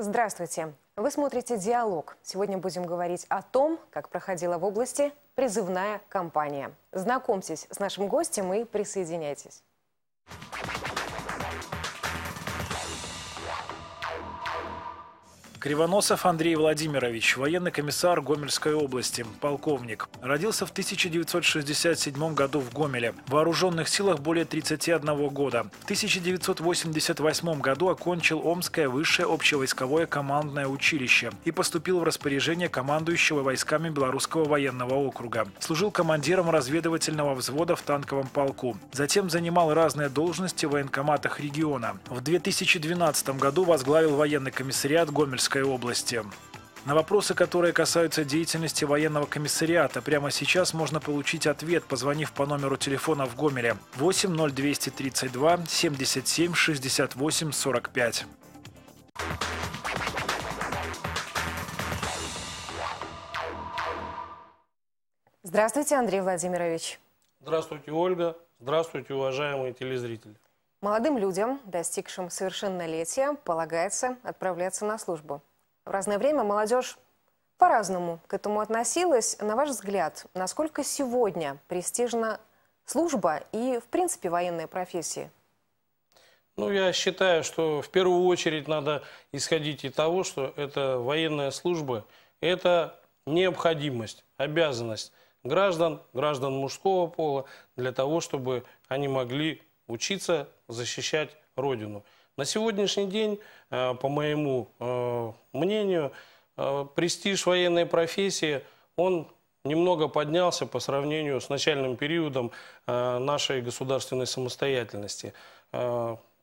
Здравствуйте. Вы смотрите «Диалог». Сегодня будем говорить о том, как проходила в области призывная кампания. Знакомьтесь с нашим гостем и присоединяйтесь. Кривоносов Андрей Владимирович, военный комиссар Гомельской области, полковник. Родился в 1967 году в Гомеле. В вооруженных силах более 31 года. В 1988 году окончил Омское высшее общевойсковое командное училище и поступил в распоряжение командующего войсками Белорусского военного округа. Служил командиром разведывательного взвода в танковом полку. Затем занимал разные должности в военкоматах региона. В 2012 году возглавил военный комиссариат Гомельского Курской области. На вопросы, которые касаются деятельности военного комиссариата, прямо сейчас можно получить ответ, позвонив по номеру телефона в Гомеле 8 0232 77 68 45. Здравствуйте, Андрей Владимирович. Здравствуйте, Ольга. Здравствуйте, уважаемые телезрители. Молодым людям, достигшим совершеннолетия, полагается отправляться на службу. В разное время молодежь по-разному к этому относилась. На ваш взгляд, насколько сегодня престижна служба и, в принципе, военные профессии? Ну, я считаю, что в первую очередь надо исходить из того, что это военная служба, это необходимость, обязанность граждан, граждан мужского пола, для того, чтобы они могли учиться защищать Родину. На сегодняшний день, э, по моему э, мнению, э, престиж военной профессии, он немного поднялся по сравнению с начальным периодом нашей государственной самостоятельности.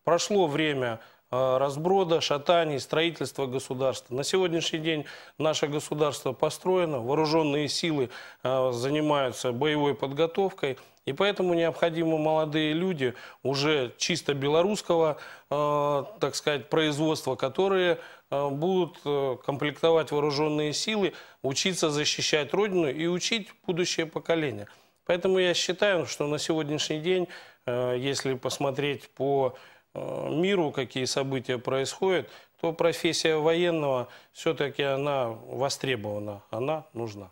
Прошло время разброда, шатаний, строительства государства. На сегодняшний день наше государство построено, вооруженные силы занимаются боевой подготовкой – и поэтому необходимы молодые люди уже чисто белорусского, э, так сказать, производства, которые э, будут э, комплектовать вооруженные силы, учиться защищать Родину и учить будущее поколение. Поэтому я считаю, что на сегодняшний день, э, если посмотреть по э, миру, какие события происходят, то профессия военного все-таки она востребована, она нужна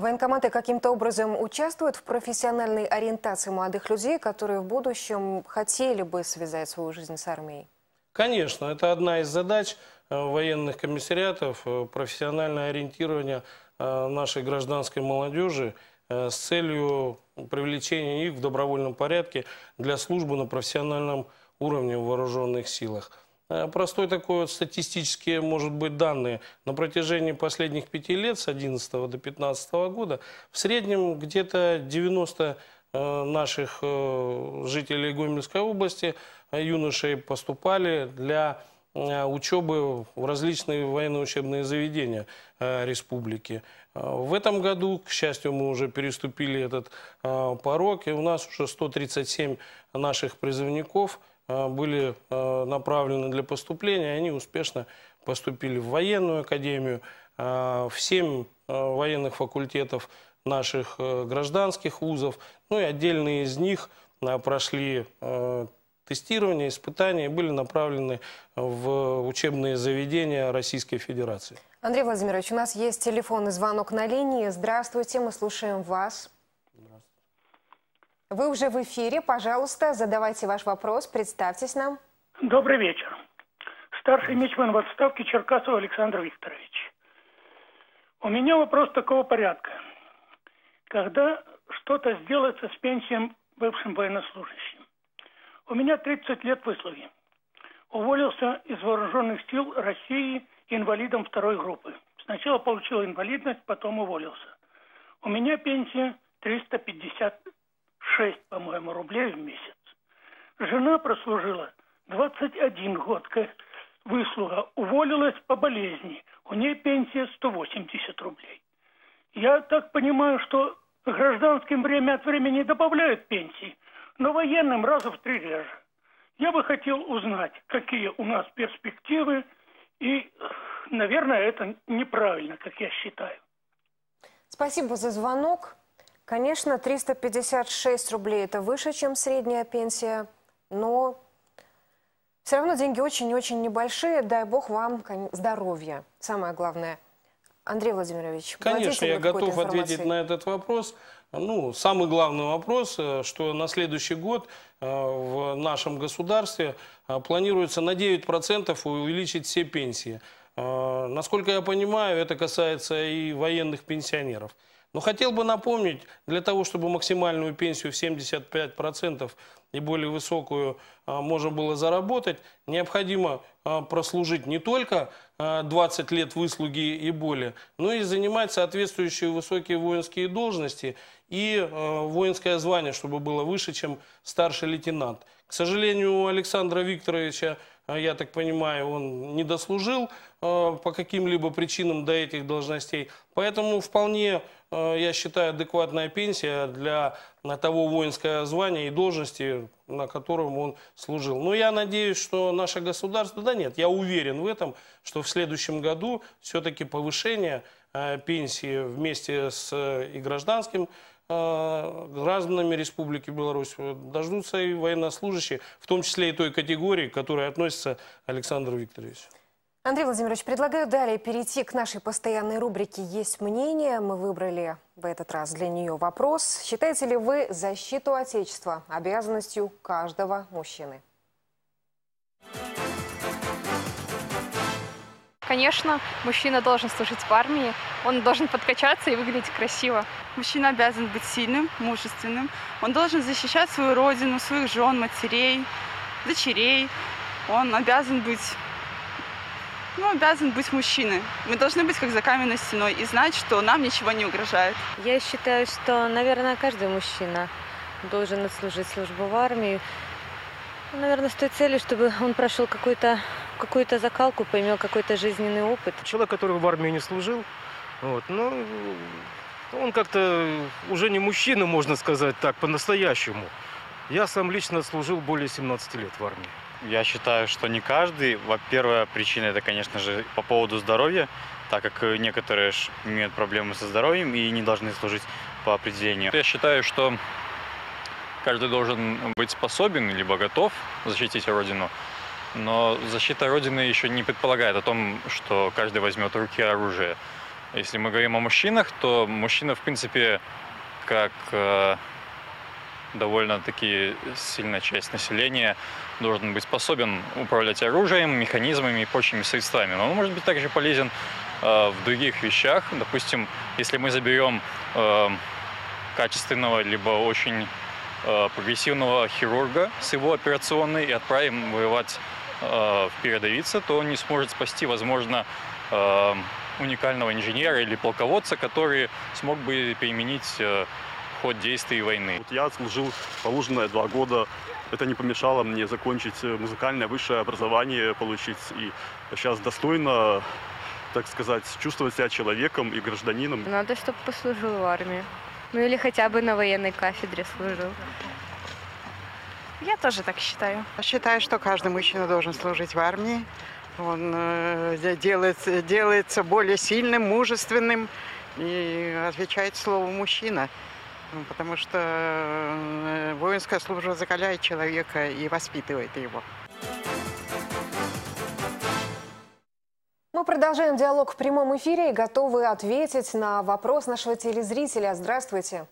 военкоматы каким-то образом участвуют в профессиональной ориентации молодых людей, которые в будущем хотели бы связать свою жизнь с армией? Конечно, это одна из задач э, военных комиссариатов, э, профессиональное ориентирование э, нашей гражданской молодежи с целью привлечения их в добровольном порядке для службы на профессиональном уровне в вооруженных силах. Э, простой такой вот статистические, может быть, данные. На протяжении последних пяти лет, с 11 до 2015 года, в среднем где-то 90 э, наших э, жителей Гомельской области, юношей, поступали для учебы в различные военно-учебные заведения республики. В этом году, к счастью, мы уже переступили этот порог, и у нас уже 137 наших призывников – а, были а, направлены для поступления, они успешно поступили в военную академию, а, в семь военных факультетов наших э, гражданских вузов, ну и отдельные из них прошли тестирование, испытания были направлены в учебные заведения Российской Федерации. Андрей Владимирович, у нас есть телефонный звонок на линии. Здравствуйте, мы слушаем вас. Вы уже в эфире. Пожалуйста, задавайте ваш вопрос. Представьтесь нам. Добрый вечер. Старший мичман в отставке Черкасов Александр Викторович. У меня вопрос такого порядка. Когда что-то сделается с пенсием бывшим военнослужащим? У меня 30 лет выслуги. Уволился из вооруженных сил России инвалидом второй группы. Сначала получил инвалидность, потом уволился. У меня пенсия 350 6, по-моему, рублей в месяц. Жена прослужила 21 год, как выслуга, уволилась по болезни. У нее пенсия 180 рублей. Я так понимаю, что гражданским время от времени добавляют пенсии, но военным раза в три реже. Я бы хотел узнать, какие у нас перспективы, и, наверное, это неправильно, как я считаю. Спасибо за звонок. Конечно, 356 рублей – это выше, чем средняя пенсия, но все равно деньги очень-очень небольшие. Дай бог вам здоровья, самое главное. Андрей Владимирович, Конечно, я готов ответить на этот вопрос. Ну, самый главный вопрос, э, что на следующий год э, в нашем государстве э, планируется на 9% увеличить все пенсии. Насколько я понимаю, это касается и военных пенсионеров. Но хотел бы напомнить, для того, чтобы максимальную пенсию в 75% и более высокую а, можно было заработать, необходимо а, прослужить не только 20 а, лет выслуги и более, но и занимать соответствующие высокие воинские должности и воинское звание, чтобы было выше, чем старший лейтенант. К сожалению, у Александра Викторовича а я так понимаю, он не дослужил э, по каким-либо причинам до этих должностей. Поэтому вполне, э, я считаю, адекватная пенсия для на того воинского звания и должности, на котором он служил. Но я надеюсь, что наше государство, да нет, я уверен в этом, что в следующем году все-таки повышение э, пенсии вместе с и гражданским а, гражданами Республики Беларусь. Дождутся и военнослужащие, в том числе и той категории, к которой относится Александр Викторович. Андрей Владимирович, предлагаю далее перейти к нашей постоянной рубрике «Есть мнение». Мы выбрали в этот раз для нее вопрос. Считаете ли вы защиту Отечества обязанностью каждого мужчины? Конечно, мужчина должен служить в армии, он должен подкачаться и выглядеть красиво. Мужчина обязан быть сильным, мужественным, он должен защищать свою родину, своих жен, матерей, дочерей. Он обязан быть ну, обязан быть мужчиной. Мы должны быть как за каменной стеной и знать, что нам ничего не угрожает. Я считаю, что, наверное, каждый мужчина должен отслужить службу в армии. Наверное, с той целью, чтобы он прошел какой-то какую-то закалку, поймел какой-то жизненный опыт. Человек, который в армии не служил, вот, но ну, он как-то уже не мужчина, можно сказать так, по-настоящему. Я сам лично служил более 17 лет в армии. Я считаю, что не каждый. Во-первых, причина это, конечно же, по поводу здоровья, так как некоторые имеют проблемы со здоровьем и не должны служить по определению. Я считаю, что каждый должен быть способен либо готов защитить Родину. Но защита Родины еще не предполагает о том, что каждый возьмет в руки оружие. Если мы говорим о мужчинах, то мужчина, в принципе, как э, довольно-таки сильная часть населения, должен быть способен управлять оружием, механизмами и прочими средствами. Но он может быть также полезен э, в других вещах. Допустим, если мы заберем э, качественного, либо очень э, прогрессивного хирурга с его операционной и отправим воевать Э, передавиться, то он не сможет спасти, возможно, э, уникального инженера или полководца, который смог бы применить э, ход действий войны. Вот я служил положенное два года. Это не помешало мне закончить музыкальное высшее образование, получить и сейчас достойно, так сказать, чувствовать себя человеком и гражданином. Надо, чтобы послужил в армии. Ну или хотя бы на военной кафедре служил. Я тоже так считаю. Считаю, что каждый мужчина должен служить в армии. Он э, делается, делается более сильным, мужественным и отвечает слову «мужчина». Ну, потому что э, воинская служба закаляет человека и воспитывает его. Мы продолжаем диалог в прямом эфире и готовы ответить на вопрос нашего телезрителя. Здравствуйте.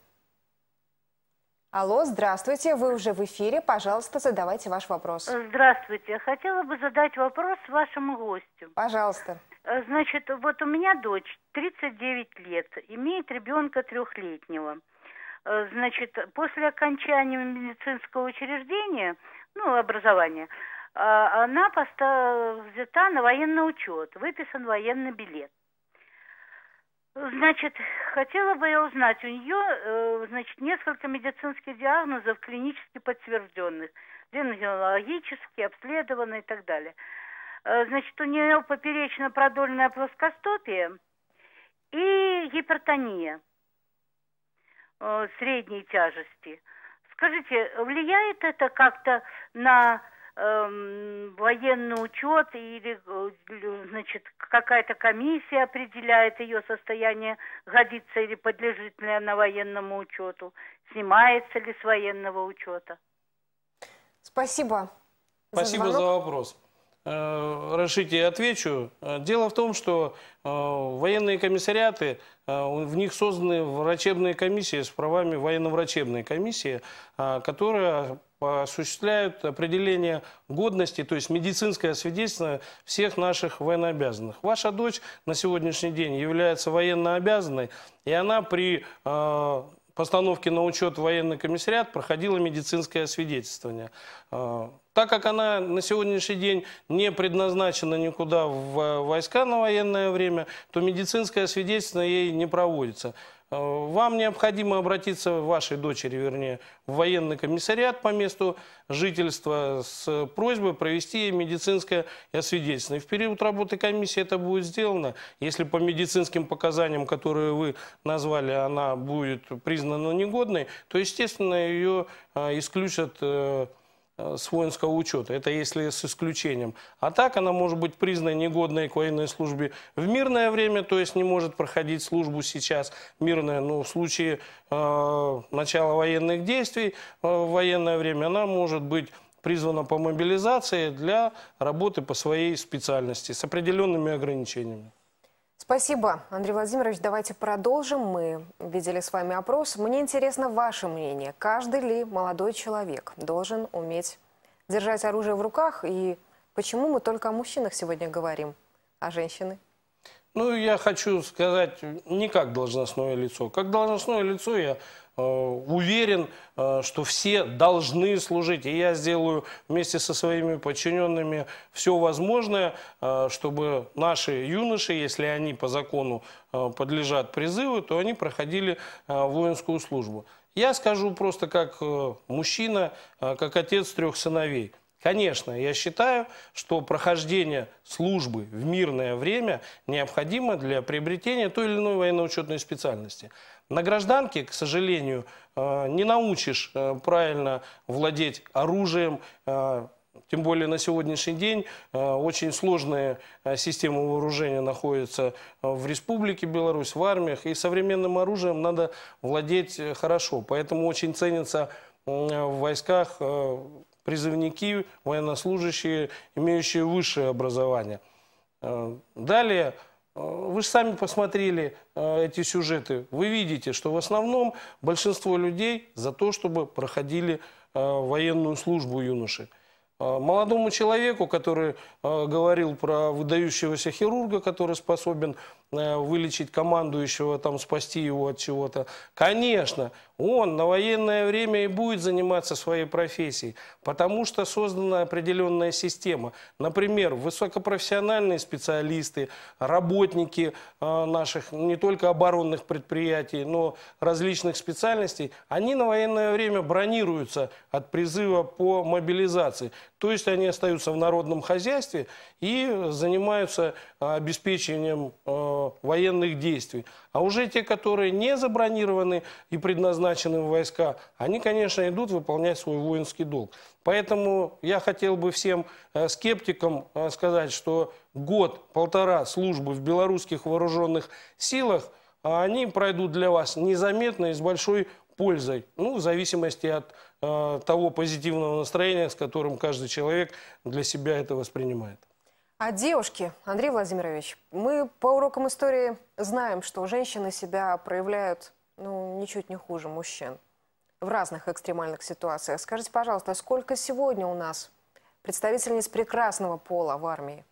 Алло, здравствуйте, вы уже в эфире, пожалуйста, задавайте ваш вопрос. Здравствуйте, хотела бы задать вопрос вашему гостю. Пожалуйста. Э, значит, вот у меня дочь, 39 лет, имеет ребенка трехлетнего. Э, значит, после окончания медицинского учреждения, ну, образования, э, она взята на военный учет, выписан военный билет. Значит, хотела бы я узнать, у нее, э, значит, несколько медицинских диагнозов клинически подтвержденных, рентгенологически обследованы и так далее. Э, значит, у нее поперечно-продольная плоскостопия и гипертония э, средней тяжести. Скажите, влияет это как-то на Эм, военный учет или э, значит какая-то комиссия определяет ее состояние, годится или подлежит ли она военному учету, снимается ли с военного учета. Спасибо. Спасибо за, за вопрос. Э, Рашите, отвечу. Э, дело в том, что э, военные комиссариаты, в них созданы врачебные комиссии с правами военно-врачебной комиссии, которые осуществляют определение годности, то есть медицинское свидетельство всех наших военнообязанных. Ваша дочь на сегодняшний день является военнообязанной, и она при постановки на учет в военный комиссариат проходила медицинское свидетельствование, а, Так как она на сегодняшний день не предназначена никуда в войска на военное время, то медицинское свидетельство ей не проводится. Э, вам необходимо обратиться, вашей дочери, вернее, в военный комиссариат по месту жительства с просьбой провести медицинское освидетельствование. В период работы комиссии это будет сделано. Если по медицинским показаниям, которые вы назвали, она будет признана негодной, то, естественно, ее э, исключат э, Э, с воинского учета. Это если с исключением. А так она может быть признана негодной к военной службе в мирное время, то есть не может проходить службу сейчас мирное, но в случае э, начала военных действий э, в военное время она может быть призвана по мобилизации для работы по своей специальности с определенными ограничениями. Спасибо, Андрей Владимирович. Давайте продолжим. Мы видели с вами опрос. Мне интересно ваше мнение. Каждый ли молодой человек должен уметь держать оружие в руках? И почему мы только о мужчинах сегодня говорим, а женщины? Ну, я хочу сказать не как должностное лицо. Как должностное лицо я Э, уверен, э, что все должны служить. И я сделаю вместе со своими подчиненными все возможное, э, чтобы наши юноши, если они по закону подлежат призыву, то они проходили воинскую службу. Я скажу просто как мужчина, как отец трех сыновей. Конечно, я считаю, что прохождение службы в мирное время необходимо для приобретения той или иной военно-учетной специальности. На гражданке, к сожалению, э, не научишь э, правильно владеть оружием, э, тем более на сегодняшний день очень сложная система вооружения находится в Республике Беларусь, в армиях. И современным оружием надо владеть хорошо. Поэтому очень ценятся в войсках призывники, военнослужащие, имеющие высшее образование. Далее Э, вы же сами посмотрели э, эти сюжеты. Вы видите, что в основном большинство людей за то, чтобы проходили э, военную службу юноши. Молодому человеку, который говорил про выдающегося хирурга, который способен Э, вылечить командующего, там, спасти его от чего-то. Конечно, он на военное время и будет заниматься своей профессией, потому что создана определенная система. Например, высокопрофессиональные специалисты, работники э, наших не только оборонных предприятий, но различных специальностей, они на военное время бронируются от призыва по мобилизации. То есть они остаются в народном хозяйстве и занимаются э, обеспечением военных действий. А уже те, которые не забронированы и предназначены в войска, они, конечно, идут выполнять свой воинский долг. Поэтому я хотел бы всем э, скептикам э, сказать, что год-полтора службы в белорусских вооруженных силах, а они пройдут для вас незаметно и с большой пользой, ну, в зависимости от э, того позитивного настроения, с которым каждый человек для себя это воспринимает. А девушки, Андрей Владимирович, мы по урокам истории знаем, что женщины себя проявляют ну, ничуть не хуже мужчин в разных экстремальных ситуациях. Скажите, пожалуйста, а сколько сегодня у нас представительниц прекрасного пола в армии?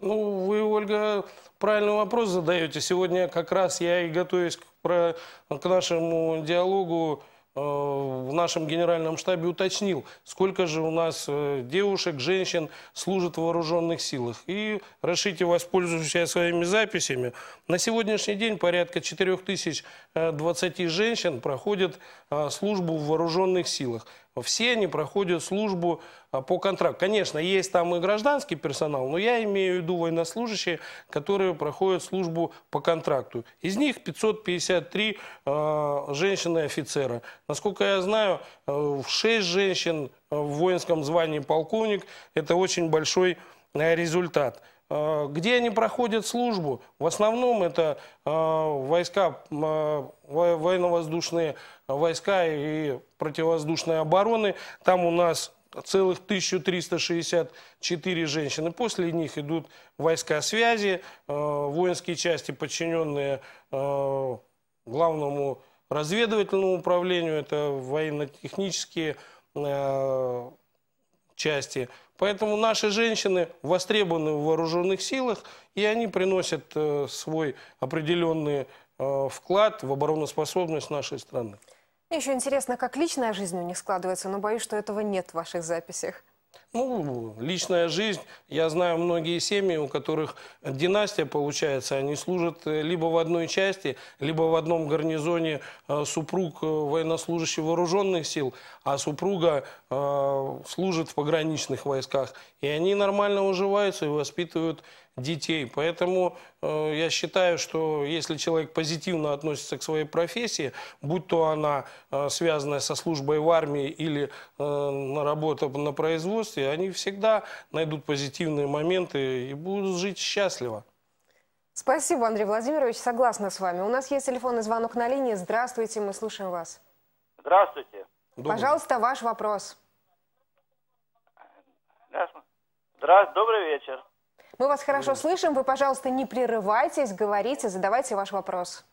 Ну, вы, Ольга, правильный вопрос задаете. Сегодня как раз я и готовюсь к, про, к нашему диалогу Э, в нашем генеральном штабе уточнил, сколько же у нас э, девушек, женщин служат в вооруженных силах. И Рашите, воспользуясь своими записями, на сегодняшний день порядка 4020 э, женщин проходят службу в вооруженных силах все они проходят службу а, по контракту. Конечно, есть там и гражданский персонал, но я имею в виду военнослужащие, которые проходят службу по контракту. Из них 553 а, женщины-офицера. Насколько я знаю, 6 а, женщин в воинском звании полковник – это очень большой результат. Э, где они проходят службу? В основном это э, войска, э, военно-воздушные войска и противовоздушной обороны. Там у нас целых 1364 женщины. После них идут войска связи, воинские части, подчиненные главному разведывательному управлению, это военно-технические части, Поэтому наши женщины востребованы в вооруженных силах, и они приносят э, свой определенный э, вклад в обороноспособность нашей страны. Мне еще интересно, как личная жизнь у них складывается, но боюсь, что этого нет в ваших записях. Ну, личная жизнь. Я знаю многие семьи, у которых династия получается. Они служат э, либо в одной части, либо в одном гарнизоне э, супруг э, военнослужащий вооруженных сил, а супруга служит в пограничных войсках. И они нормально уживаются и воспитывают детей. Поэтому э, я считаю, что если человек позитивно относится к своей профессии, будь то она э, связанная со службой в армии или э, работа на производстве, они всегда найдут позитивные моменты и будут жить счастливо. Спасибо, Андрей Владимирович. Согласна с вами. У нас есть телефонный звонок на линии. Здравствуйте, мы слушаем вас. Здравствуйте. Добрый. Пожалуйста, ваш вопрос. Здравствуйте. Добрый вечер. Мы вас хорошо слышим. Вы, пожалуйста, не прерывайтесь, говорите, задавайте ваш вопрос.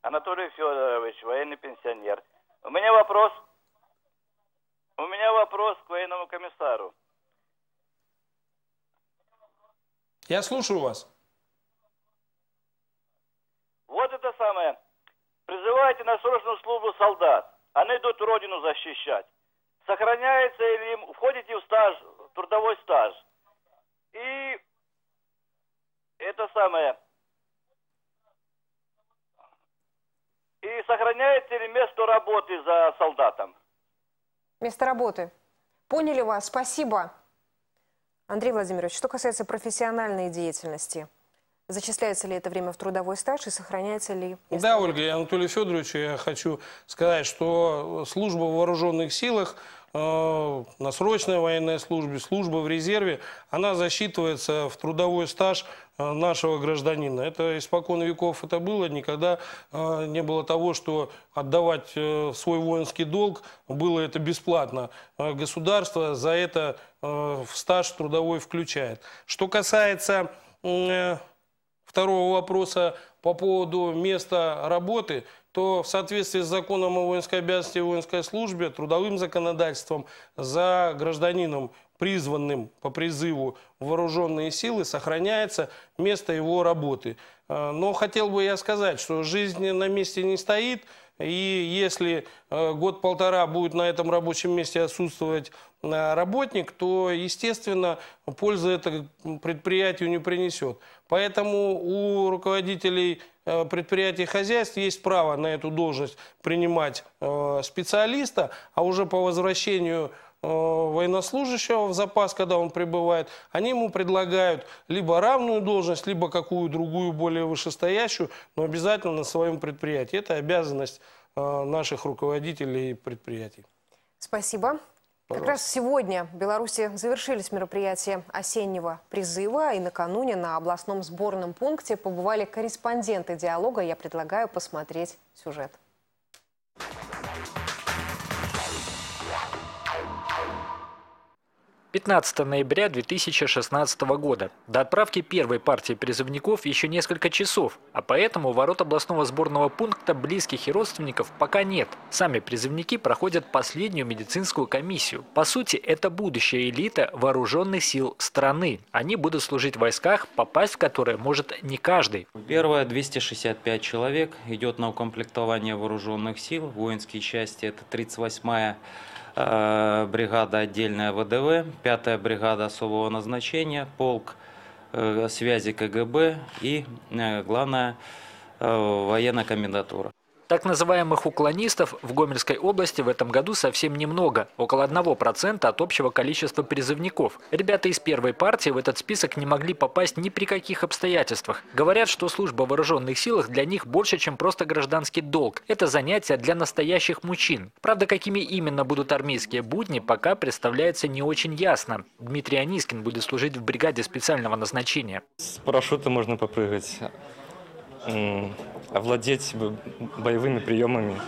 Анатолий Федорович, военный пенсионер. У меня вопрос. У меня вопрос к военному комиссару. Я слушаю вас. Вот это самое. Призывайте на срочную службу солдат. Они идут родину защищать. Сохраняется или им входите в стаж, в трудовой стаж. И это самое. И сохраняете ли место работы за солдатом? Место работы. Поняли вас, спасибо. Андрей Владимирович, что касается профессиональной деятельности, Зачисляется ли это время в трудовой стаж и сохраняется ли? Место? Да, Ольга я Анатолий Федорович, я хочу сказать, что служба в вооруженных силах Э, на срочной военной службе, служба в резерве, она засчитывается в трудовой стаж э, нашего гражданина. Это испокон веков это было, никогда э, не было того, что отдавать свой воинский долг было это бесплатно. Государство за это в стаж трудовой включает. Что касается второго вопроса по поводу места работы – то в соответствии с законом о воинской обязанности и воинской службе, трудовым законодательством за гражданином, призванным по призыву в вооруженные силы, сохраняется место его работы. Э, но хотел бы я сказать, что жизнь на месте не стоит, и если э, год-полтора будет на этом рабочем месте отсутствовать э, работник, то, естественно, пользы это предприятию не принесет. Поэтому у руководителей Э, предприятий и хозяйств есть право на эту должность принимать э, специалиста, а уже по возвращению э, военнослужащего в запас, когда он прибывает, они ему предлагают либо равную должность, либо какую другую более вышестоящую, но обязательно на своем предприятии. Это обязанность наших руководителей предприятий. Спасибо. Пожалуйста. Как раз сегодня в Беларуси завершились мероприятия осеннего призыва, и накануне на областном сборном пункте побывали корреспонденты диалога. Я предлагаю посмотреть сюжет. 15 ноября 2016 года. До отправки первой партии призывников еще несколько часов, а поэтому ворот областного сборного пункта близких и родственников пока нет. Сами призывники проходят последнюю медицинскую комиссию. По сути, это будущая элита вооруженных сил страны. Они будут служить в войсках, попасть в которые может не каждый. Первое, 265 человек идет на укомплектование вооруженных сил. Воинские части это 38-я Э, бригада отдельная ВДВ, 5-я бригада особого назначения, полк э, связи КГБ и, э, главная военная комендатура. Так называемых уклонистов в Гомельской области в этом году совсем немного, около 1% от общего количества призывников. Ребята из первой партии в этот список не могли попасть ни при каких обстоятельствах. Говорят, что служба в вооруженных силах для них больше, чем просто гражданский долг. Это занятие для настоящих мужчин. Правда, какими именно будут армейские будни, пока представляется не очень ясно. Дмитрий Анискин будет служить в бригаде специального назначения. С парашюта можно попрыгать овладеть боевыми приемами.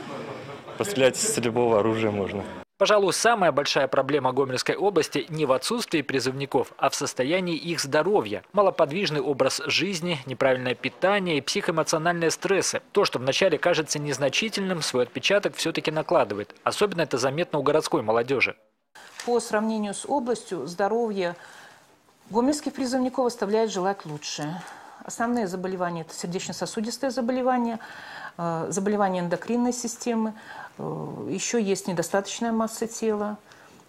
Пострелять с любого оружия можно. Пожалуй, самая большая проблема Гомельской области не в отсутствии призывников, а в состоянии их здоровья. Малоподвижный образ жизни, неправильное питание и психоэмоциональные стрессы. То, что вначале кажется незначительным, свой отпечаток все-таки накладывает. Особенно это заметно у городской молодежи. По сравнению с областью, здоровье гомельских призывников оставляет желать лучшее. Основные заболевания – это сердечно-сосудистые заболевания, э, заболевания эндокринной системы, э, еще есть недостаточная масса тела,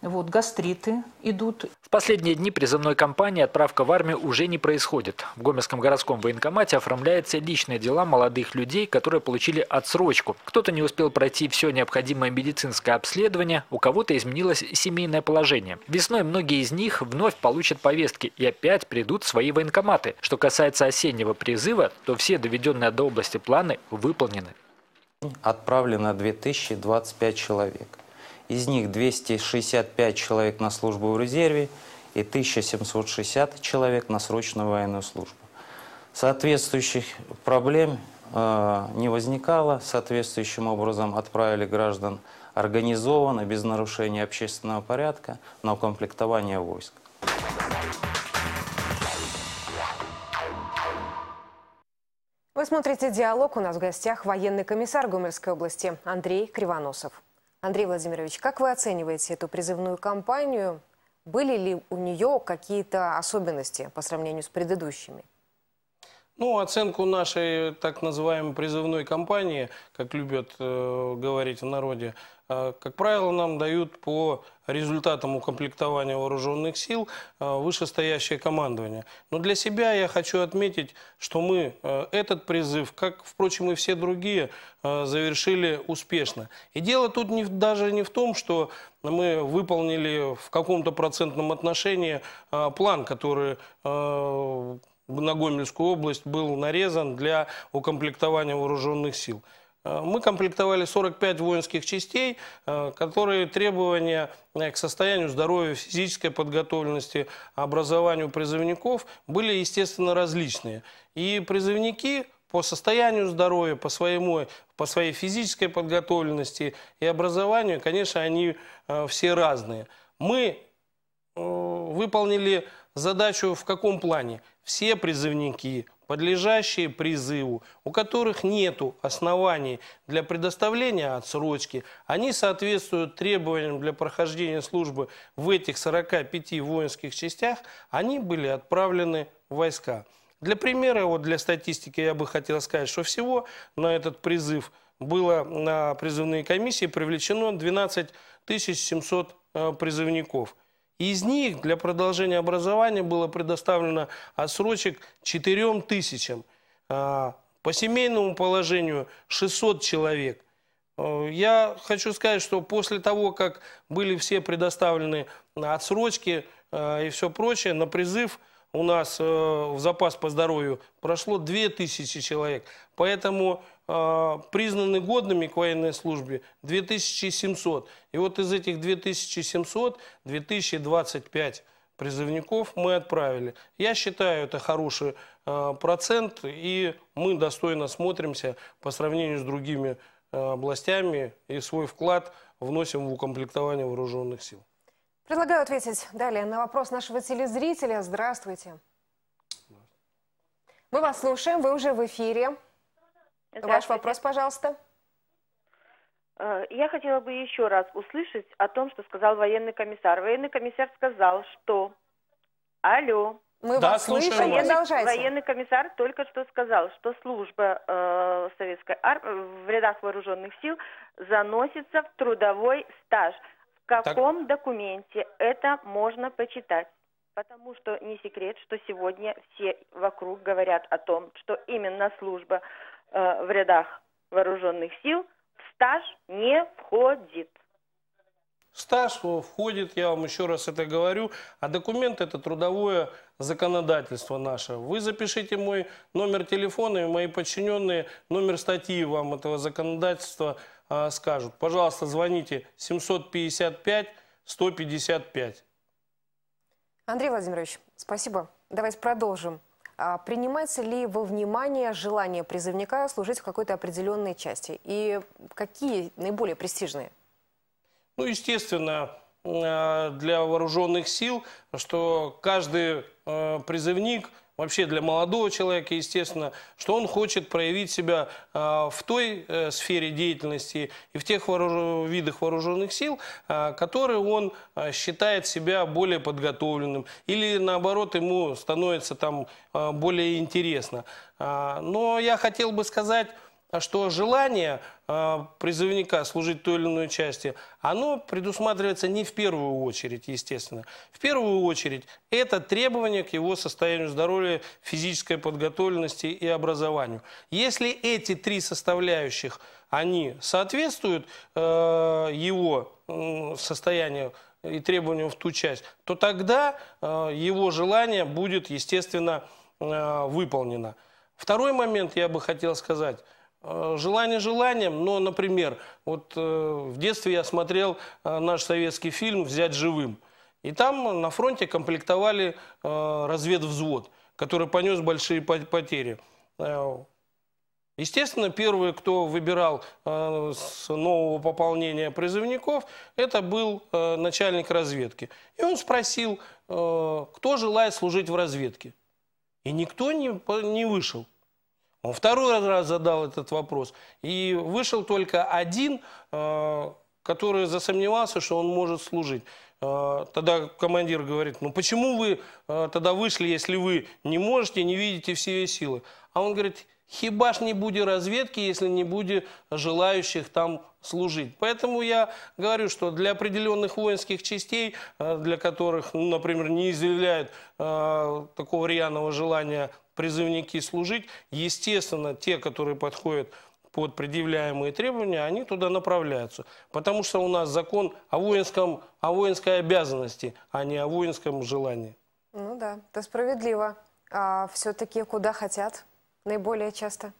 вот, гастриты идут. В последние дни призывной кампании отправка в армию уже не происходит. В Гомельском городском военкомате оформляются личные дела молодых людей, которые получили отсрочку. Кто-то не успел пройти все необходимое медицинское обследование, у кого-то изменилось семейное положение. Весной многие из них вновь получат повестки и опять придут в свои военкоматы. Что касается осеннего призыва, то все доведенные до области планы выполнены. Отправлено 2025 человек. Из них 265 человек на службу в резерве и 1760 человек на срочную военную службу. Соответствующих проблем э, не возникало. Соответствующим образом отправили граждан организованно, без нарушения общественного порядка, на укомплектование войск. Вы смотрите «Диалог». У нас в гостях военный комиссар Гомельской области Андрей Кривоносов. Андрей Владимирович, как вы оцениваете эту призывную кампанию? Были ли у нее какие-то особенности по сравнению с предыдущими? Ну, оценку нашей так называемой призывной кампании, как любят э, говорить в народе, э, как правило, нам дают по результатам укомплектования вооруженных сил э, вышестоящее командование. Но для себя я хочу отметить, что мы э, этот призыв, как, впрочем, и все другие, э, завершили успешно. И дело тут не, даже не в том, что мы выполнили в каком-то процентном отношении э, план, который... Э, на Гомельскую область был нарезан для укомплектования вооруженных сил. Э, мы комплектовали 45 воинских частей, э, которые требования э, к состоянию здоровья, физической подготовленности, образованию призывников были, естественно, различные. И призывники по состоянию здоровья, по, своему, по своей физической подготовленности и образованию, конечно, они все разные. Мы выполнили задачу в каком плане? все призывники, подлежащие призыву, у которых нет оснований для предоставления отсрочки, они соответствуют требованиям для прохождения службы в этих 45 воинских частях, они были отправлены в войска. Для примера, вот для статистики я бы хотел сказать, что всего на этот призыв было на призывные комиссии привлечено 12 700 э, призывников – из них для продолжения образования было предоставлено отсрочек 4 тысячам. А, по семейному положению 600 человек. Э, я хочу сказать, что после того, как были все предоставлены отсрочки э, и все прочее, на призыв у нас э, в запас по здоровью прошло 2000 человек. Поэтому э, признаны годными к военной службе 2700. И вот из этих 2700 2025 призывников мы отправили. Я считаю, это хороший э, процент, и мы достойно смотримся по сравнению с другими э, областями и свой вклад вносим в укомплектование вооруженных сил. Предлагаю ответить далее на вопрос нашего телезрителя. Здравствуйте. Мы вас слушаем, вы уже в эфире. Ваш вопрос, пожалуйста. Э, я хотела бы еще раз услышать о том, что сказал военный комиссар. Военный комиссар сказал, что... Алло. Мы да, вас слушаем. слышим. Военный, военный комиссар только что сказал, что служба э, советской армии э, в рядах вооруженных сил заносится в трудовой стаж. В каком так... документе это можно почитать? Потому что не секрет, что сегодня все вокруг говорят о том, что именно служба э, в рядах вооруженных сил в стаж не входит. Стаж входит, я вам еще раз это говорю, а документ это трудовое законодательство наше. Вы запишите мой номер телефона и мои подчиненные номер статьи вам этого законодательства – а, скажут. Пожалуйста, звоните 755-155. Андрей Владимирович, спасибо. Давайте продолжим. А принимается ли во внимание желание призывника служить в какой-то определенной части? И какие наиболее престижные? Ну, естественно, а, для вооруженных сил, что каждый а, призывник – вообще для молодого человека, естественно, что он хочет проявить себя а, в той э, сфере деятельности и в тех видах вооруженных сил, а, которые он а, считает себя более подготовленным, или наоборот ему становится там более интересно. Но я хотел бы сказать, а что желание а, призывника служить той или иной части, оно предусматривается не в первую очередь, естественно. В первую очередь это требование к его состоянию здоровья, физической подготовленности и образованию. Если эти три составляющих, они соответствуют э, его состоянию и требованиям в ту часть, то тогда э, его желание будет, естественно, э, выполнено. Второй момент я бы хотел сказать – Э, желание желанием, но, например, вот э, в детстве я смотрел э, наш советский фильм «Взять живым». И там на фронте комплектовали разведвзвод, который понес большие потери. Естественно, первые, кто выбирал с нового пополнения призывников, это был начальник разведки. И он спросил, кто желает служить в разведке. И никто не вышел. Он второй раз задал этот вопрос. И вышел только один, э, который засомневался, что он может служить. Э, тогда командир говорит, ну почему вы э, тогда вышли, если вы не можете, не видите все силы? А он говорит, "Хибаш не будет разведки, если не будет желающих там служить. Поэтому я говорю, что для определенных воинских частей, для которых, ну, например, не изъявляют э, такого рьяного желания призывники служить. Естественно, те, которые подходят под предъявляемые требования, они туда направляются. Потому что у нас закон о, воинском, о воинской обязанности, а не о воинском желании. Ну да, это справедливо. А все-таки куда хотят наиболее часто?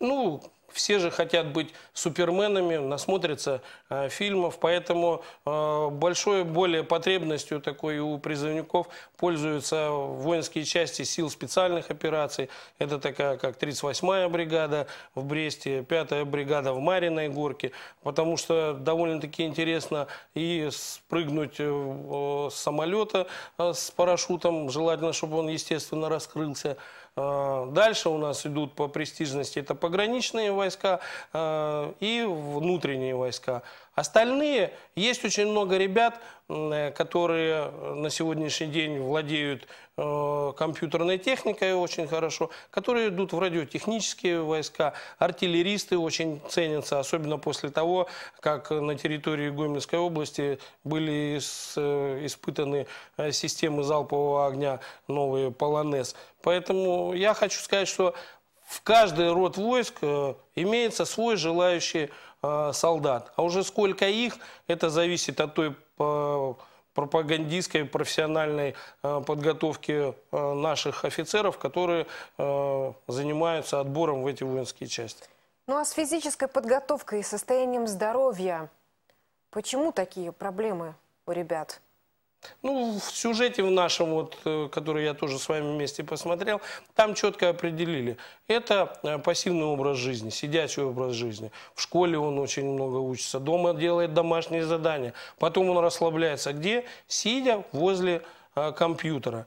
Ну, все же хотят быть суперменами, насмотрятся э, фильмов, поэтому э, большой более потребностью такой у призывников пользуются воинские части сил специальных операций. Это такая, как 38-я бригада в Бресте, 5-я бригада в Мариной горке, потому что довольно-таки интересно и спрыгнуть э, э с самолета э, с парашютом, желательно, чтобы он, естественно, раскрылся, Э, дальше у нас идут по престижности это пограничные войска э, и внутренние войска. Остальные, есть очень много ребят, э, которые на сегодняшний день владеют э, компьютерной техникой очень хорошо, которые идут в радиотехнические войска, артиллеристы очень ценятся, особенно после того, как на территории Гомельской области были э, испытаны э, системы залпового огня новые «Полонез». Поэтому я хочу сказать, что в каждый род войск э, имеется свой желающий солдат. А уже сколько их, это зависит от той пропагандистской профессиональной э, подготовки э, наших офицеров, которые э, занимаются отбором в эти воинские части. Ну а с физической подготовкой и состоянием здоровья, почему такие проблемы у ребят? Ну, в сюжете в нашем, вот, э, который я тоже с вами вместе посмотрел, там четко определили. Это э, пассивный образ жизни, сидячий образ жизни. В школе он очень много учится, дома делает домашние задания. Потом он расслабляется. Где? Сидя возле э, компьютера.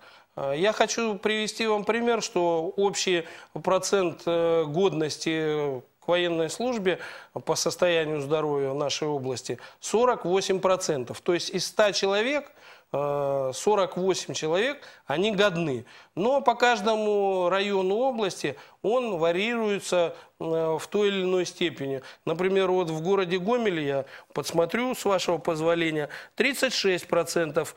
Я хочу привести вам пример, что общий процент годности к военной службе по состоянию здоровья в нашей области 48%. То есть из 100 человек 48 э, человек, они годны. Но по каждому району области он варьируется э, в той или иной степени. Например, вот в городе Гомеле, я подсмотрю с вашего позволения, 36%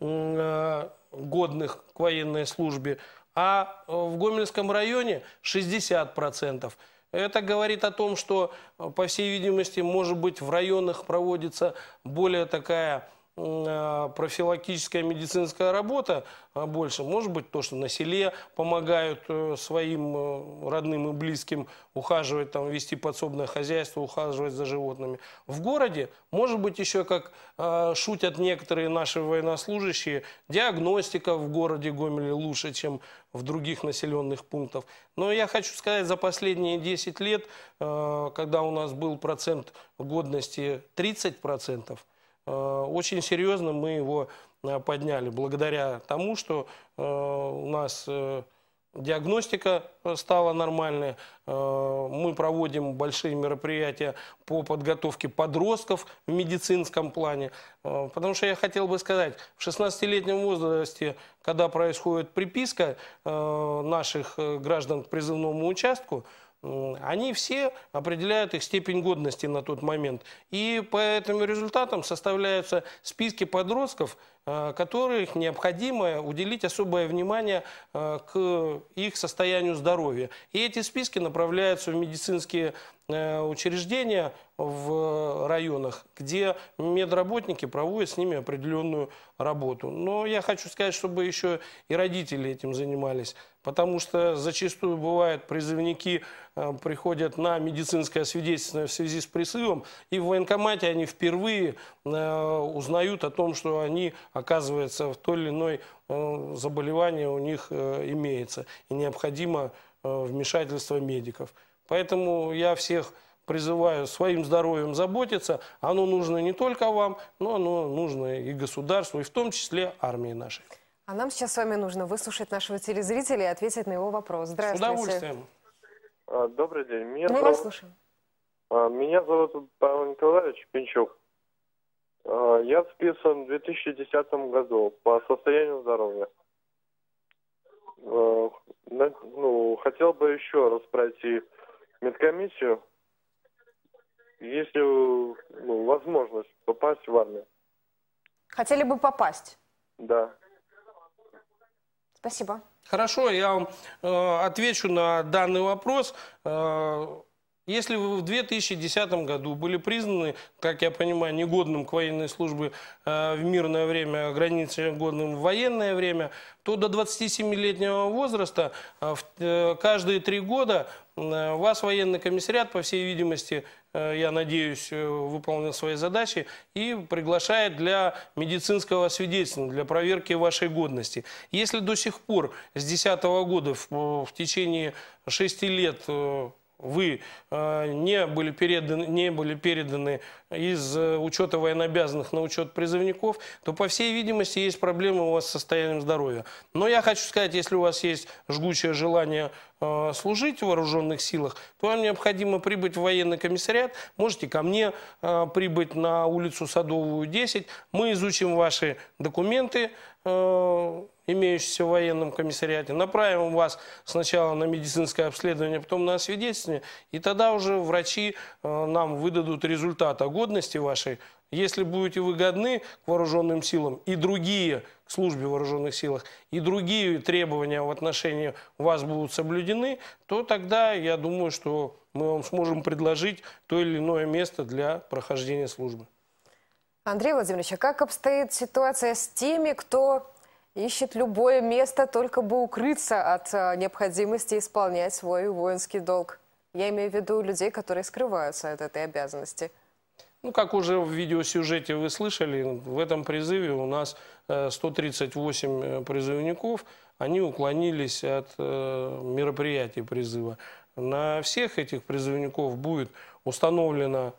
э, годных к военной службе, а в Гомельском районе 60%. Это говорит о том, что, по всей видимости, может быть, в районах проводится более такая а, профилактическая медицинская работа а, больше. Может быть, то, что на селе помогают э, своим э, родным и близким ухаживать, там, вести подсобное хозяйство, ухаживать за животными. В городе, может быть, еще, как а, шутят некоторые наши военнослужащие, диагностика в городе Гомеле лучше, чем в других населенных пунктах. Но я хочу сказать, за последние 10 лет, э, когда у нас был процент годности 30%, Э, очень серьезно мы его э, подняли, благодаря тому, что э, у нас диагностика стала нормальной. Мы проводим большие мероприятия по подготовке подростков в медицинском плане. Потому что я хотел бы сказать, в 16-летнем возрасте, когда происходит приписка наших граждан к призывному участку, они все определяют их степень годности на тот момент. И по этим результатам составляются списки подростков – Э, которых необходимо уделить особое внимание э, к их состоянию здоровья. И эти списки направляются в медицинские э, учреждения в районах, где медработники проводят с ними определенную работу. Но я хочу сказать, чтобы еще и родители этим занимались, потому что зачастую бывает призывники приходят на медицинское свидетельство в связи с призывом, и в военкомате они впервые узнают о том, что они оказывается в той или иной э, заболевании у них э, имеется. И необходимо э, вмешательство медиков. Поэтому я всех призываю своим здоровьем заботиться. Оно нужно не только вам, но оно нужно и государству, и в том числе армии нашей. А нам сейчас с вами нужно выслушать нашего телезрителя и ответить на его вопрос. Здравствуйте. С удовольствием. А, добрый день. Меня Мы зовут... вас слушаем. А, меня зовут Павел Николаевич Пинчук. Э, я списан в 2010 году по состоянию здоровья. Э, ну, хотел бы еще раз пройти медкомиссию, если ну, возможность попасть в армию. Хотели бы попасть? Да. Спасибо. Хорошо, я вам э, отвечу на данный вопрос. Э, если вы в 2010 году были признаны, как я понимаю, негодным к военной службе э, в мирное время, а границы годным в военное время, то до 27-летнего возраста э, э, каждые три года вас военный комиссариат, по всей видимости, я надеюсь, выполнил свои задачи, и приглашает для медицинского свидетельства, для проверки вашей годности. Если до сих пор с 2010 года в, в течение 6 лет вы э, не были переданы, не были переданы из э, учета военнообязанных на учет призывников, то, по всей видимости, есть проблемы у вас с состоянием здоровья. Но я хочу сказать, если у вас есть жгучее желание Э, служить в вооруженных силах, то вам необходимо прибыть в военный комиссариат, можете ко мне э, прибыть на улицу Садовую, 10, мы изучим ваши документы, э, имеющиеся в военном комиссариате, направим вас сначала на медицинское обследование, потом на освидетельствование, и тогда уже врачи нам выдадут результат о годности вашей если будете выгодны к вооруженным силам и другие, к службе вооруженных силах, и другие требования в отношении вас будут соблюдены, то тогда, я думаю, что мы вам сможем предложить то или иное место для прохождения службы. Андрей Владимирович, а как обстоит ситуация с теми, кто ищет любое место, только бы укрыться от а, необходимости исполнять свой воинский долг? Я имею в виду людей, которые скрываются от этой обязанности. Ну, как уже в видеосюжете вы слышали, в этом призыве у нас 138 э, э, призывников, они уклонились от э, мероприятий призыва. На всех этих призывников будет установлена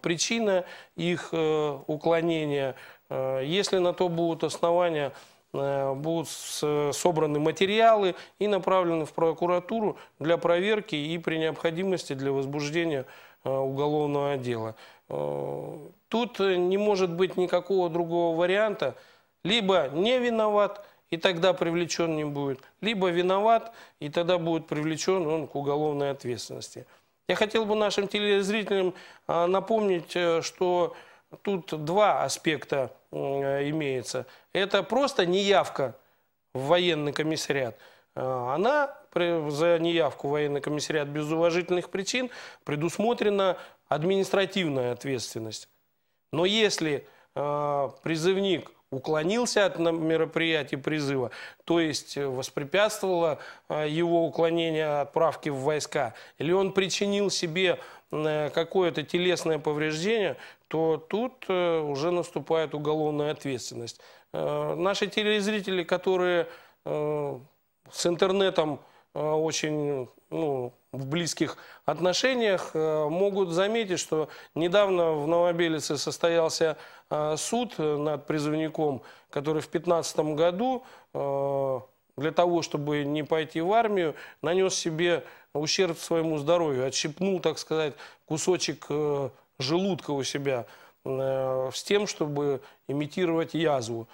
причина их уклонения. Если на то будут основания, будут собраны материалы и направлены в прокуратуру для проверки и при необходимости для возбуждения Э, уголовного дела. Э, тут э, не может быть никакого другого варианта. Либо не виноват, и тогда привлечен не будет. Либо виноват, и тогда будет привлечен он к уголовной ответственности. Я хотел бы нашим телезрителям напомнить, что тут два аспекта имеется. Это просто неявка в военный комиссариат. Она за неявку военный комиссариат без уважительных причин предусмотрена административная ответственность. Но если э, призывник уклонился от мероприятия призыва, то есть э, воспрепятствовало э, его уклонение отправки в войска, или он причинил себе э, какое-то телесное повреждение, то тут уже наступает уголовная ответственность. Наши телезрители, которые с интернетом Э, очень ну, в близких отношениях, э, могут заметить, что недавно в Новобелице состоялся э, суд над призывником, который в 2015 году для того, чтобы не пойти в армию, нанес себе ущерб своему здоровью, отщипнул, так сказать, кусочек желудка у себя с тем, чтобы имитировать язву.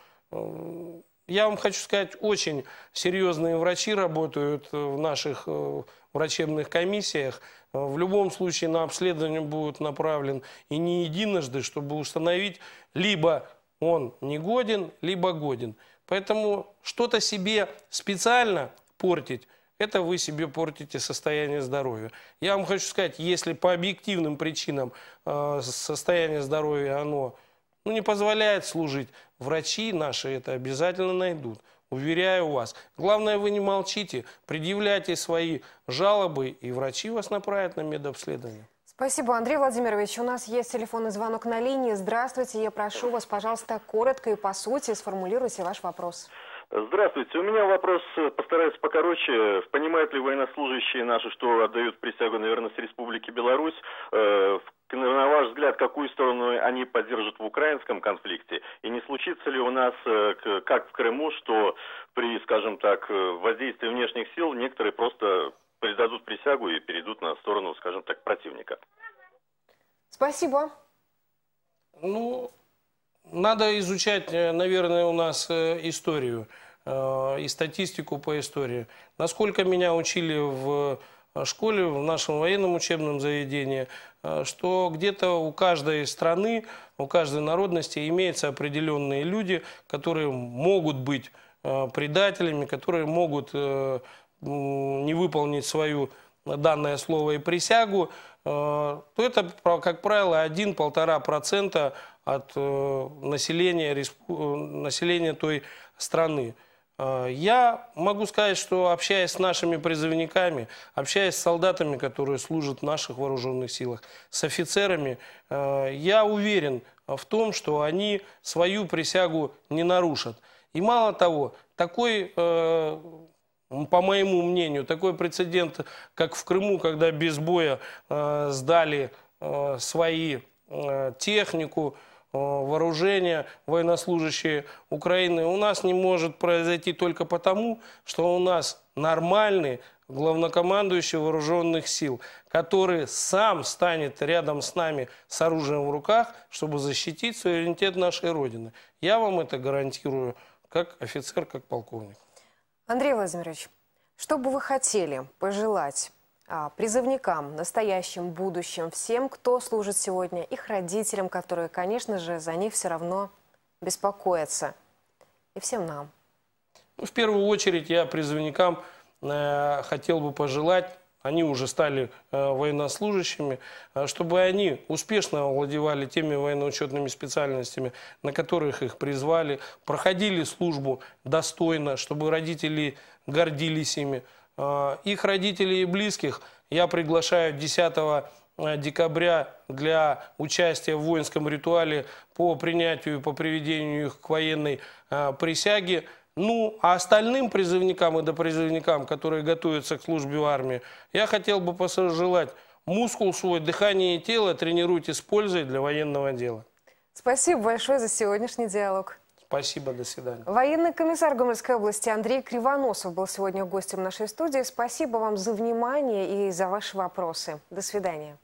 Я вам хочу сказать, очень серьезные врачи работают э, в наших э, врачебных комиссиях. Э, в любом случае на обследование будет направлен и не единожды, чтобы установить, либо он не годен, либо годен. Поэтому что-то себе специально портить, это вы себе портите состояние здоровья. Я вам хочу сказать, если по объективным причинам состояние здоровья, оно ну, не позволяет служить. Врачи наши это обязательно найдут. Уверяю вас. Главное, вы не молчите, предъявляйте свои жалобы, и врачи вас направят на медобследование. Спасибо, Андрей Владимирович. У нас есть телефонный звонок на линии. Здравствуйте, я прошу вас, пожалуйста, коротко и по сути сформулируйте ваш вопрос. Здравствуйте. У меня вопрос, э, постараюсь покороче. Понимают ли военнослужащие наши, что отдают присягу на верность Республике Беларусь? Э, на ваш взгляд, какую сторону они поддержат в украинском конфликте? И не случится ли у нас, э, как в Крыму, что при, скажем так, э, воздействии внешних сил некоторые просто предадут присягу и перейдут на сторону, скажем так, противника? Спасибо. Ну, надо изучать, э, наверное, у нас э, историю э, и статистику по истории. Насколько меня учили в школе, в нашем военном учебном заведении, что где-то у каждой страны, у каждой народности имеются определенные люди, которые могут быть предателями, которые могут не выполнить свою данное слово и присягу, э, то это, как правило, 1-1,5% от э, населения, э, населения той страны. Я могу сказать, что общаясь с нашими призывниками, общаясь с солдатами, которые служат в наших вооруженных силах, с офицерами, я уверен в том, что они свою присягу не нарушат. И мало того, такой по моему мнению, такой прецедент, как в Крыму, когда без боя э, сдали э, свои э, технику, э, вооружение, военнослужащие Украины у нас не может произойти только потому, что у нас нормальный главнокомандующий вооруженных сил, который сам станет рядом с нами с оружием в руках, чтобы защитить суверенитет нашей Родины. Я вам это гарантирую как офицер, как полковник. Андрей Владимирович, что бы вы хотели пожелать а, призывникам, настоящим, будущим, всем, кто служит сегодня, их родителям, которые, конечно же, за них все равно беспокоятся, и всем нам? Ну, в первую очередь я призывникам э, хотел бы пожелать они уже стали э, военнослужащими, э, чтобы они успешно овладевали теми военно-учетными специальностями, на которых их призвали, проходили службу достойно, чтобы родители гордились ими. Э, их родителей и близких я приглашаю 10 декабря для участия в воинском ритуале по принятию и по приведению их к военной присяге. Ну, а остальным призывникам и допризывникам, которые готовятся к службе в армии, я хотел бы пожелать мускул свой, дыхание и тело тренируйте используйте для военного дела. Спасибо большое за сегодняшний диалог. Спасибо, до свидания. Военный комиссар Гомельской области Андрей Кривоносов был сегодня гостем нашей студии. Спасибо вам за внимание и за ваши вопросы. До свидания.